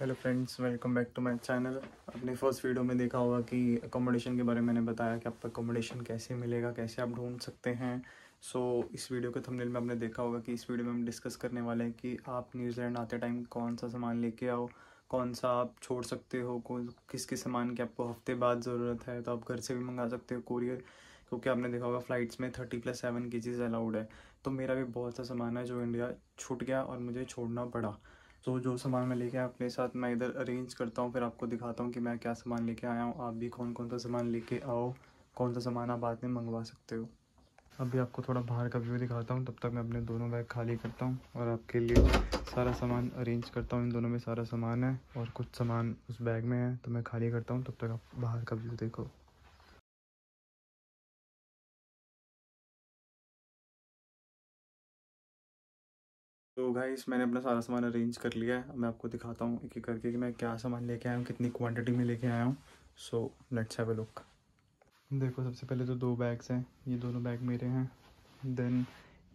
hello friends welcome back to my channel अपने first video में देखा होगा कि अकोमोडेशन के बारे में मैंने बताया कि आपको अकोमोडेशन कैसे मिलेगा कैसे आप ढूंढ सकते हैं सो so, इस वीडियो के थंबनेल में आपने देखा होगा कि इस वीडियो में हम डिस्कस करने वाले हैं कि आप न्यूजीलैंड आते टाइम कौन सा सामान लेके आओ कौन सा आप छोड़ सकते हो किस किस सामान की आपको हफ्ते बाद ज़रूरत है तो आप घर से भी मंगा सकते हो कुरियर क्योंकि आपने देखा होगा फ्लाइट्स में थर्टी प्लस सेवन के अलाउड है तो मेरा भी बहुत सा सामान है जो इंडिया छूट गया और मुझे छोड़ना पड़ा तो जो सामान मैं लेके आया अपने साथ मैं इधर अरेंज करता हूँ फिर आपको दिखाता हूँ कि मैं क्या सामान लेके आया हूँ आप भी कौन कौन सा सामान लेके आओ कौन सा सामान आप बाद में मंगवा सकते हो अभी आपको थोड़ा बाहर का व्यू दिखाता हूँ तब तक मैं अपने दोनों बैग खाली करता हूँ और आपके लिए सारा सामान अरेंज करता हूँ इन दोनों में सारा सामान है और कुछ सामान उस बैग में है तो मैं खाली करता हूँ तब तक आप बाहर का व्यू देखो गाइस मैंने अपना सारा सामान अरेंज कर लिया है मैं आपको दिखाता हूँ एक एक करके कि मैं क्या सामान लेके आया हूँ कितनी क्वांटिटी में लेके आया हूँ so let's have a look देखो सबसे पहले तो दो बैग्स हैं ये दोनों बैग मेरे हैं देन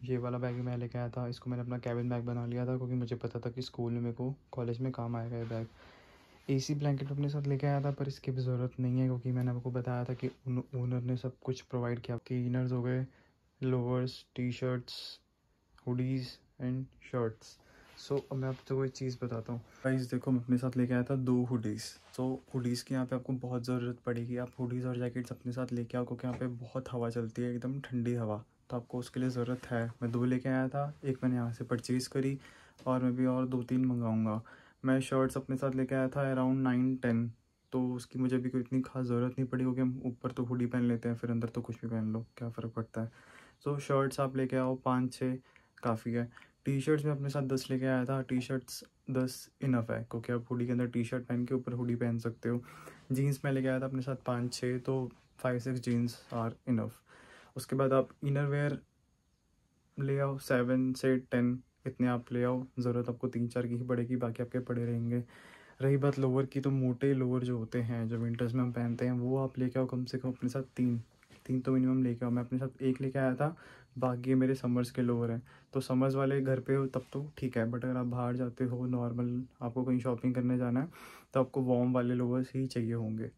ये वाला बैग मैं लेके आया था इसको मैंने अपना कैबिन बैग बना लिया था क्योंकि मुझे पता था कि स्कूल में मेरे को कॉलेज में काम आएगा ये बैग सी ब्लैंकेट अपने साथ लेके आया था पर इसकी भी ज़रूरत नहीं है क्योंकि मैंने आपको बताया था कि ओनर ने सब कुछ प्रोवाइड किया कि इनर्स हो गए lowers T shirts hoodies and shirts so अब मैं आपको तो एक चीज़ बताता हूँ प्राइस देखो मैं अपने साथ लेके आया था दो हुडीज़ सो so, हुडीज़ की यहाँ पे आपको बहुत ज़रूरत पड़ेगी आप हुडीज़ और जैकेट्स अपने साथ लेके आओ क्योंकि यहाँ पे बहुत हवा चलती है एकदम ठंडी हवा तो आपको उसके लिए ज़रूरत है मैं दो लेके आया था एक मैंने यहाँ से परचेज़ करी और मैं भी और दो तीन मंगाऊँगा मैं शर्ट्स अपने साथ लेके आया था अराउंड नाइन टेन तो उसकी मुझे अभी कोई इतनी खास ज़रूरत नहीं पड़ी होगी हम ऊपर तो हुडी पहन लेते हैं फिर अंदर तो कुछ भी पहन लो क्या फ़र्क पड़ता है सो शर्ट्स आप लेके आओ पाँच छः काफ़ी है टी शर्ट्स में अपने साथ दस लेके आया था टी शर्ट्स दस इनफ है क्योंकि आप हुडी के अंदर टी शर्ट पहन के ऊपर हुडी पहन सकते हो जीन्स में लेके आया था अपने साथ पाँच छः तो five six jeans are enough उसके बाद आप इनर वेयर ले आओ सेवन से टेन इतने आप ले आओ ज़रूरत आपको तीन चार की ही पड़ेगी बाकी आपके पड़े रहेंगे रही बात लोअर की तो मोटे लोअर जो होते हैं जो विंटर्स में हम पहनते हैं वो आप लेके आओ कम से कम अपने साथ तीन तीन तो मिनिमम लेके आओ मैं अपने साथ एक लेके आया था बाकी मेरे समर्स के लोअर हैं तो समर्स वाले घर पे हो तब तो ठीक है बट अगर आप बाहर जाते हो नॉर्मल आपको कहीं शॉपिंग करने जाना है तो आपको वॉम वाले लोअर्स ही चाहिए होंगे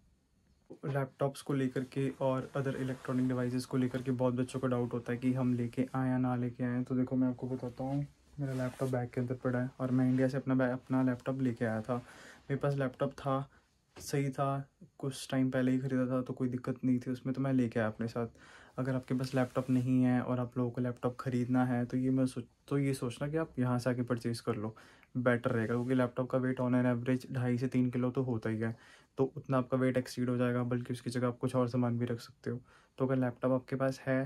लैपटॉप्स को लेकर के और अदर इलेक्ट्रॉनिक डिवाइसेस को लेकर के बहुत बच्चों को डाउट होता है कि हम लेके आए या ना लेके आए तो देखो मैं आपको बताता हूँ मेरा लैपटॉप बैग के अंदर पड़ा है और मैं इंडिया से अपना अपना लैपटॉप लेके आया था मेरे पास लैपटॉप था सही था कुछ टाइम पहले ही ख़रीदा था तो कोई दिक्कत नहीं थी उसमें तो मैं लेके आया अपने साथ अगर आपके पास लैपटॉप नहीं है और आप लोगों को लैपटॉप ख़रीदना है तो ये मैं सोच तो ये सोचना कि आप यहाँ से आके परचेज़ कर लो बेटर रहेगा क्योंकि लैपटॉप का वेट ऑन एन एवरेज ढाई से तीन किलो तो होता ही है तो उतना आपका वेट एक्सीड हो जाएगा बल्कि उसकी जगह आप कुछ और सामान भी रख सकते हो तो अगर लैपटॉप आपके पास है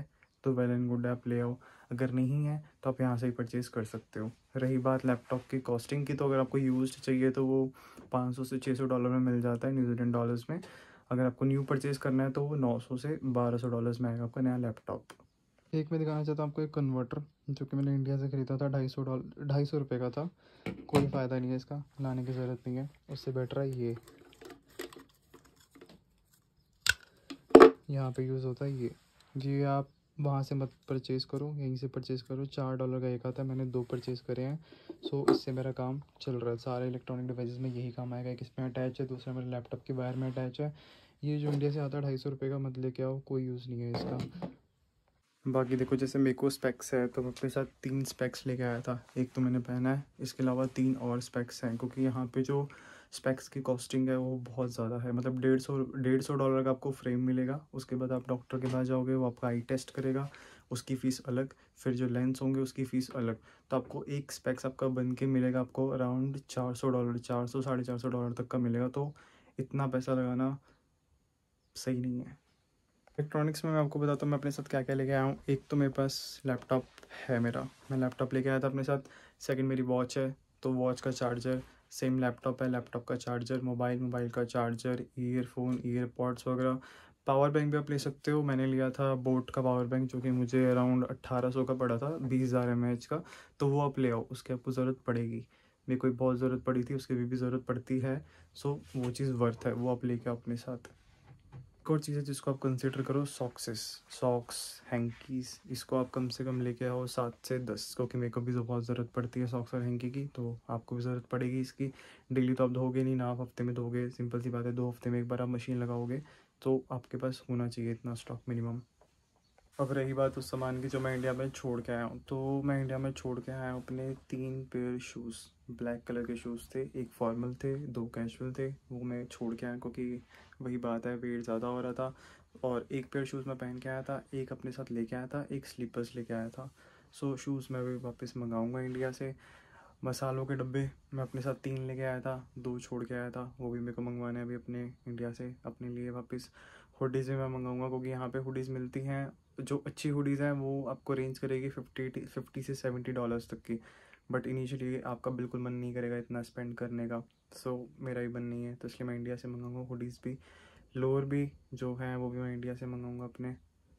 तो वेल एंड गुड है आप ले आओ अगर नहीं है तो आप यहाँ से ही परचेज़ कर सकते हो रही बात लैपटॉप की कॉस्टिंग की तो अगर आपको यूज चाहिए तो वो 500 से 600 डॉलर में मिल जाता है न्यूजीलैंड डॉलर्स में अगर आपको न्यू परचेज़ करना है तो वो 900 से 1200 डॉलर्स में आएगा आपका नया लैपटॉप एक मैं दिखाना चाहता हूँ आपको एक कन्वर्टर जो कि मैंने इंडिया से ख़रीदा था ढाई सौ डॉलर ढाई सौ रुपये का था कोई फ़ायदा नहीं है इसका लाने की ज़रूरत नहीं है उससे बेटर है ये यहाँ पे यूज़ होता है ये जी आप वहाँ से मत परचेस करो यहीं से परचेज़ करो चार डॉलर का एक आता है मैंने दो परचेस करे हैं सो इससे मेरा काम चल रहा है सारे इलेक्ट्रॉनिक डिवाइस में यही काम आएगा एक इसमें अटैच है दूसरा मेरे लैपटॉप के वायर में अटैच है ये जो इंडिया से आता है ढाई सौ रुपये का मत लेके आओ कोई यूज़ नहीं है इसका बाकी देखो जैसे मेरे को स्पेक्स है तो मैं अपने साथ तीन स्पेक्स लेके आया था एक तो मैंने पहना है इसके अलावा तीन और स्पेक्स हैं क्योंकि यहाँ पे जो स्पेक्स की कॉस्टिंग है वो बहुत ज़्यादा है मतलब डेढ़ सौ डेढ़ सौ डॉलर का आपको फ्रेम मिलेगा उसके बाद आप डॉक्टर के पास जाओगे वो आपका आई टेस्ट करेगा उसकी फ़ीस अलग फिर जो लेंस होंगे उसकी फ़ीस अलग तो आपको एक स्पेक्स आपका बन के मिलेगा आपको अराउंड चार सौ डॉलर चार सौ साढ़े चार सौ डॉलर तक का मिलेगा तो इतना पैसा लगाना सही नहीं है इलेक्ट्रॉनिक्स में मैं आपको बताता हूँ मैं अपने साथ क्या क्या लेके आया हूँ एक तो मेरे पास लैपटॉप है मेरा मैं लैपटॉप लेके आया था अपने साथ सेकंड मेरी वॉच है तो वॉच का चार्जर सेम लैपटॉप है लैपटॉप का चार्जर मोबाइल मोबाइल का चार्जर ईयरफोन ईयरपॉड्स वगैरह पावर बैंक भी आप ले सकते हो मैंने लिया था बोट का पावर बैंक जो कि मुझे अराउंड अट्ठारह सौ का पड़ा था बीस हज़ार एम का तो वो आप ले आओ उसकी आपको ज़रूरत पड़ेगी मेरे को बहुत ज़रूरत पड़ी थी उसकी भी, भी ज़रूरत पड़ती है सो वो चीज़ वर्थ है वो आप लेके अपने साथ एक और चीज़ है जिसको आप कंसिडर करो सॉक्सेस सॉक्स हैंकीस इसको आप कम से कम लेके आओ सात से दस क्योंकि मेरे को भी तो बहुत ज़रूरत पड़ती है सॉक्स और हैंकी की तो आपको भी ज़रूरत पड़ेगी इसकी डेली तो आप धोगे नहीं ना आप हफ्ते में धोगे सिंपल सी बात है दो हफ्ते में एक बार आप मशीन लगाओगे तो आपके पास होना चाहिए इतना स्टॉक मिनिमम अब रही बात उस सामान की जो मैं इंडिया में छोड़ के आया हूँ तो मैं इंडिया में छोड़ के आया हूँ अपने तीन पेयर शूज़ ब्लैक कलर के शूज़ थे एक फॉर्मल थे दो कैजुअल थे वो मैं छोड़ के आया क्योंकि वही बात है वेट ज़्यादा हो रहा था और एक पेयर शूज़ मैं पहन के आया था एक अपने साथ लेके आया था एक स्लीपर्स लेके आया था सो शूज़ मैं भी वापस मंगाऊँगा इंडिया से मसालों के डब्बे मैं अपने साथ तीन लेके आया था दो छोड़ के आया था वो भी मेरे को मंगवाने अभी अपने इंडिया से अपने लिए वापस हुडीज़ भी मैं मंगाऊंगा क्योंकि यहाँ पे हुडीज़ मिलती हैं जो अच्छी हुडीज़ हैं वो आपको रेंज करेगी फिफ्टी फिफ्टी से सेवेंटी डॉलर्स तक की बट इनिशियली आपका बिल्कुल मन नहीं करेगा इतना स्पेंड करने का सो so, मेरा बन नहीं है तो इसलिए मैं इंडिया से मंगाऊंगा हुडीज़ भी लोअर भी जो है वो भी मैं इंडिया से मंगाऊंगा अपने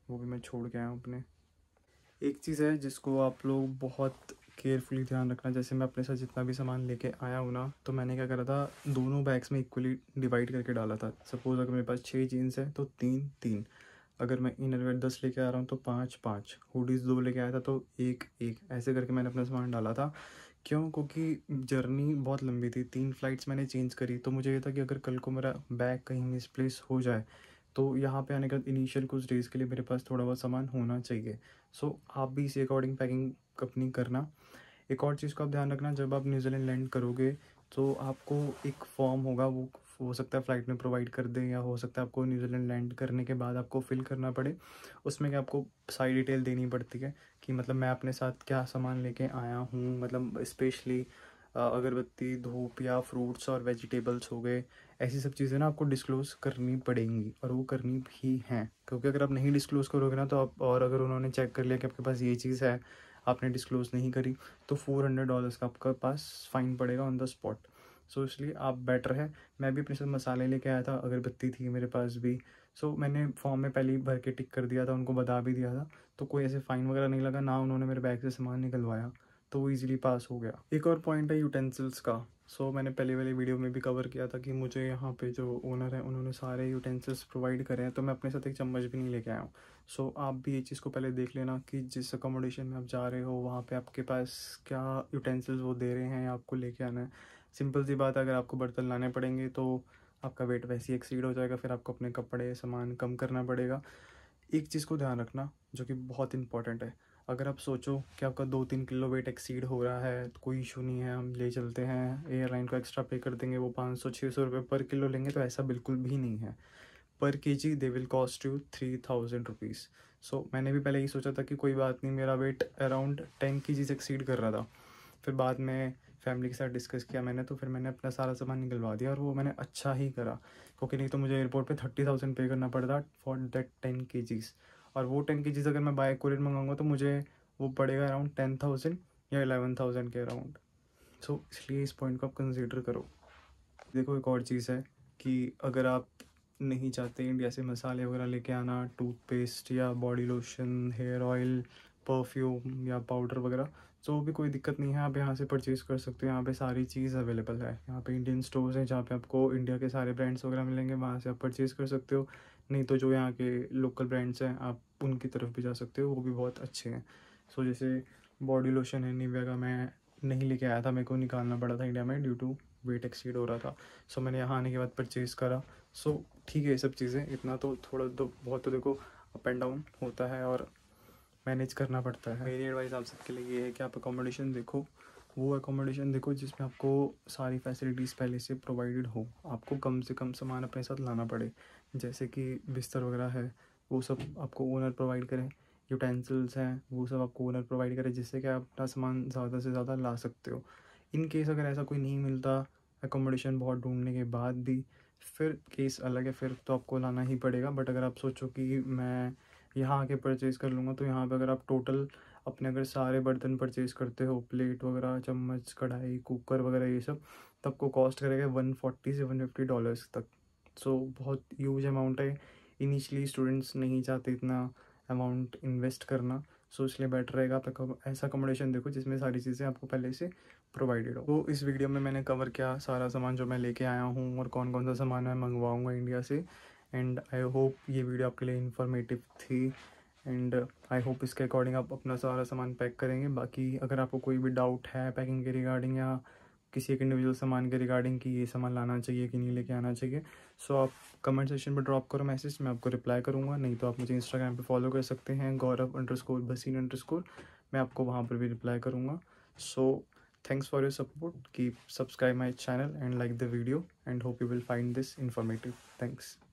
वो भी मैं छोड़ के आया हूँ अपने एक चीज़ है जिसको आप लोग बहुत केयरफुली ध्यान रखना जैसे मैं अपने साथ जितना भी सामान लेके आया हूँ ना तो मैंने क्या करा था दोनों बैग्स में इक्वली डिवाइड करके डाला था सपोज़ अगर मेरे पास छः जीन्स है तो तीन तीन अगर मैं इनरवेयर दस लेके आ रहा हूँ तो पाँच पाँच हुडीज़ दो लेके आया था तो एक एक ऐसे करके मैंने अपना सामान डाला था क्यों क्योंकि जर्नी बहुत लंबी थी तीन फ्लाइट्स मैंने चेंज करी तो मुझे ये था कि अगर कल को मेरा बैग कहीं मिसप्लेस हो जाए तो यहाँ पे आने के बाद इनिशियल कुछ डेज़ के लिए मेरे पास थोड़ा बहुत सामान होना चाहिए सो so, आप भी इसी अकॉर्डिंग पैकिंग अपनी करना एक और चीज़ का आप ध्यान रखना जब आप न्यूजीलैंड लैंड करोगे तो आपको एक फॉर्म होगा वो हो सकता है फ़्लाइट में प्रोवाइड कर दें या हो सकता है आपको न्यूजीलैंड लैंड करने के बाद आपको फिल करना पड़े उसमें क्या आपको सारी डिटेल देनी पड़ती है कि मतलब मैं अपने साथ क्या सामान लेके आया हूँ मतलब स्पेशली अगरबत्ती धूप या फ्रूट्स और वेजिटेबल्स हो गए ऐसी सब चीज़ें ना आपको डिस्क्लोज़ करनी पड़ेंगी और वो करनी भी हैं क्योंकि अगर आप नहीं डिस्क्लोज़ करोगे ना तो आप और अगर उन्होंने चेक कर लिया कि आपके पास ये चीज़ है आपने डिस्क्लोज़ नहीं करी तो फोर हंड्रेड डॉलर्स का आपके पास फ़ाइन पड़ेगा ऑन द स्पॉट सो इसलिए आप बेटर है मैं भी अपने साथ मसाले लेके आया था अगरबत्ती थी मेरे पास भी सो so, मैंने फॉर्म में पहले ही भर के टिक कर दिया था उनको बता भी दिया था तो कोई ऐसे फ़ाइन वगैरह नहीं लगा ना उन्होंने मेरे बैग से सामान निकलवाया तो वो ईजिली पास हो गया एक और पॉइंट है यूटेंसिल्स का सो so, मैंने पहले वाले वीडियो में भी कवर किया था कि मुझे यहाँ पे जो ओनर है उन्होंने सारे यूटेंसिल्स प्रोवाइड करे हैं तो मैं अपने साथ एक चम्मच भी नहीं लेके आया हूँ सो so, आप भी ये चीज़ को पहले देख लेना कि जिस अकोमोडेशन में आप जा रहे हो वहाँ पे आपके पास क्या यूटेंसिल्स वो दे रहे हैं या आपको लेके आना है सिंपल सी बात अगर आपको बर्तन लाने पड़ेंगे तो आपका वेट वैसे ही एक्सीड हो जाएगा फिर आपको अपने कपड़े सामान कम करना पड़ेगा एक चीज़ को ध्यान रखना जो कि बहुत इंपॉर्टेंट है अगर आप सोचो कि आपका दो तीन किलो वेट एक्सीड हो रहा है तो कोई इशू नहीं है हम ले चलते हैं एयरलाइन को एक्स्ट्रा पे कर देंगे वो पाँच सौ छः सौ रुपये पर किलो लेंगे तो ऐसा बिल्कुल भी नहीं है पर K G they will cost you three thousand rupees so मैंने भी पहले यही सोचा था कि कोई बात नहीं मेरा वेट अराउंड टेन के जी एक्सीड कर रहा था फिर बाद में फैमिली के साथ डिस्कस किया मैंने तो फिर मैंने अपना सारा सामान निकलवा दिया और वो मैंने अच्छा ही करा क्योंकि नहीं तो मुझे एयरपोर्ट पे थर्टी थाउजेंड पे करना पड़ता फॉर दैट टेन के जीज़ और वो टेन के चीज़ अगर मैं बाय कुरियर मंगाऊंगा तो मुझे वो पड़ेगा अराउंड टेन थाउजेंड या एलेवन थाउजेंड के अराउंड सो so, इसलिए इस पॉइंट को आप कंसिडर करो देखो एक और चीज़ है कि अगर आप नहीं चाहते इंडिया से मसाले वगैरह लेके आना टूथपेस्ट या body lotion hair oil perfume या पाउडर वगैरह तो भी कोई दिक्कत नहीं है आप यहाँ से परचेज़ कर सकते हो यहाँ पे सारी चीज़ अवेलेबल है यहाँ पे इंडियन स्टोर्स हैं जहाँ पे आपको इंडिया के सारे ब्रांड्स वगैरह मिलेंगे वहाँ से आप परचेज़ कर सकते हो नहीं तो जो यहाँ के लोकल ब्रांड्स हैं आप उनकी तरफ भी जा सकते हो वो भी बहुत अच्छे हैं सो जैसे बॉडी लोशन है निविया का मैं नहीं लेके आया था मेरे को निकालना पड़ा था इंडिया में ड्यू टू वेट एक्सीड हो रहा था सो मैंने यहाँ आने के बाद परचेज़ करा सो ठीक है ये सब चीज़ें इतना तो थोड़ा तो बहुत तो देखो अप एंड डाउन होता है और मैनेज करना पड़ता है मेरी एडवाइस आप सबके लिए ये है कि आप अकोमोडेशन देखो वो अकोमोडेशन देखो जिसमें आपको सारी फैसिलिटीज़ पहले से प्रोवाइडेड हो आपको कम से कम सामान अपने साथ लाना पड़े जैसे कि बिस्तर वगैरह है वो सब आपको ओनर प्रोवाइड करें यूटेंसिल्स हैं वो सब आपको ओनर प्रोवाइड करें जिससे कि आप अपना सामान ज़्यादा से ज़्यादा ला सकते हो इन केस अगर ऐसा कोई नहीं मिलता एकोमोडेशन बहुत ढूंढने के बाद भी फिर केस अलग है फिर तो आपको लाना ही पड़ेगा बट अगर आप सोचो कि मैं यहाँ आके परचेज़ कर लूँगा तो यहाँ पर अगर आप टोटल अपने अगर सारे बर्तन परचेज़ करते हो प्लेट वगैरह चम्मच कढ़ाई कुकर वगैरह ये सब तब को कॉस्ट करेगा वन फोर्टी से वन फिफ्टी डॉलर्स तक सो so, बहुत ह्यूज अमाउंट है इनिशियली स्टूडेंट्स नहीं चाहते इतना अमाउंट इन्वेस्ट करना सो so, इसलिए बेटर रहेगा आप तो ऐसा अकोमोडेशन देखो जिसमें सारी चीज़ें आपको पहले से प्रोवाइडेड हो तो इस वीडियो में मैंने कवर किया सारा सामान जो मैं लेके आया हूँ और कौन कौन सा सामान मैं मंगवाऊँगा इंडिया से एंड आई होप ये वीडियो आपके लिए इन्फॉर्मेटिव थी एंड आई होप इसके अकॉर्डिंग आप अपना सारा सामान पैक करेंगे बाकी अगर आपको कोई भी डाउट है पैकिंग के रिगार्डिंग या किसी एक इंडिविजुअल सामान के रिगार्डिंग कि ये सामान लाना चाहिए कि नहीं लेके आना चाहिए सो आप कमेंट सेक्शन पर ड्रॉप करो मैसेज मैं आपको रिप्लाई करूँगा नहीं तो आप मुझे इंस्टाग्राम पर फॉलो कर सकते हैं Gaurav underscore score Bhasin underscore score मैं आपको वहाँ पर भी रिप्लाई करूँगा so thanks for your support keep subscribe my channel and like the video and hope you will find this informative thanks